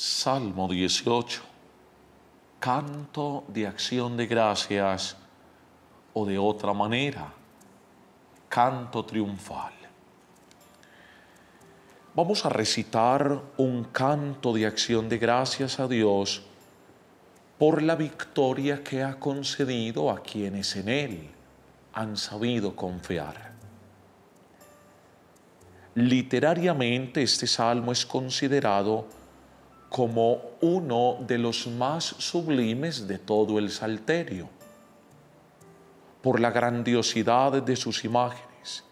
Salmo 18, canto de acción de gracias o de otra manera, canto triunfal. Vamos a recitar un canto de acción de gracias a Dios por la victoria que ha concedido a quienes en Él han sabido confiar. Literariamente este salmo es considerado como uno de los más sublimes de todo el Salterio, por la grandiosidad de sus imágenes.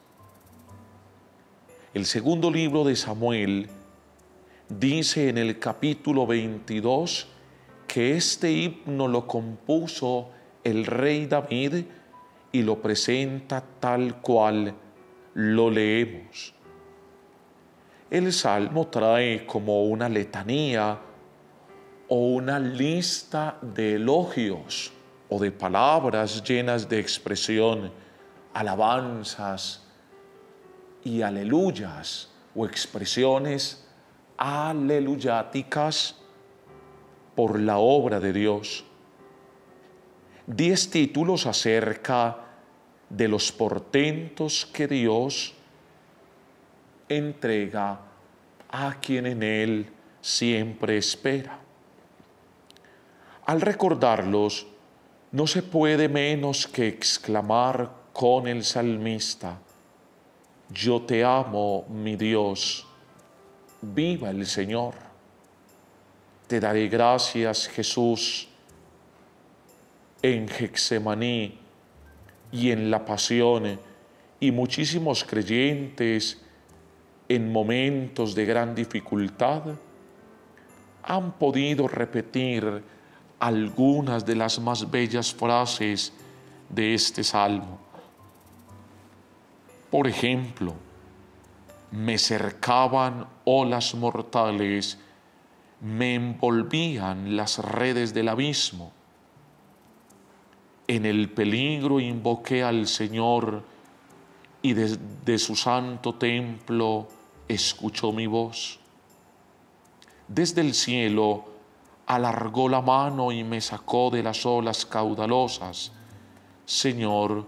El segundo libro de Samuel dice en el capítulo 22 que este himno lo compuso el rey David y lo presenta tal cual lo leemos el salmo trae como una letanía o una lista de elogios o de palabras llenas de expresión, alabanzas y aleluyas o expresiones aleluyáticas por la obra de Dios. Diez títulos acerca de los portentos que Dios entrega a quien en Él siempre espera. Al recordarlos, no se puede menos que exclamar con el salmista, Yo te amo, mi Dios, viva el Señor. Te daré gracias, Jesús, en Hexemaní y en la pasión, y muchísimos creyentes en momentos de gran dificultad han podido repetir algunas de las más bellas frases de este salmo. Por ejemplo, me cercaban olas mortales, me envolvían las redes del abismo. En el peligro invoqué al Señor y desde de su santo templo escuchó mi voz. Desde el cielo alargó la mano y me sacó de las olas caudalosas. Señor,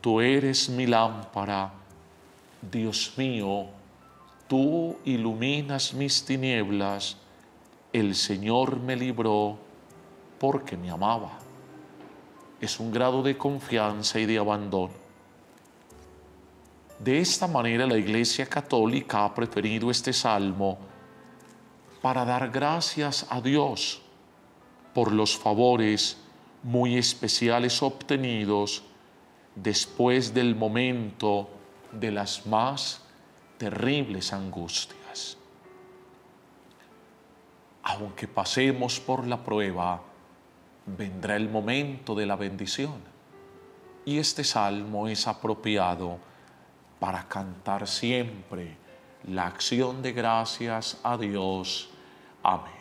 tú eres mi lámpara. Dios mío, tú iluminas mis tinieblas. El Señor me libró porque me amaba. Es un grado de confianza y de abandono. De esta manera la Iglesia Católica ha preferido este salmo para dar gracias a Dios por los favores muy especiales obtenidos después del momento de las más terribles angustias. Aunque pasemos por la prueba, vendrá el momento de la bendición. Y este salmo es apropiado para cantar siempre la acción de gracias a Dios. Amén.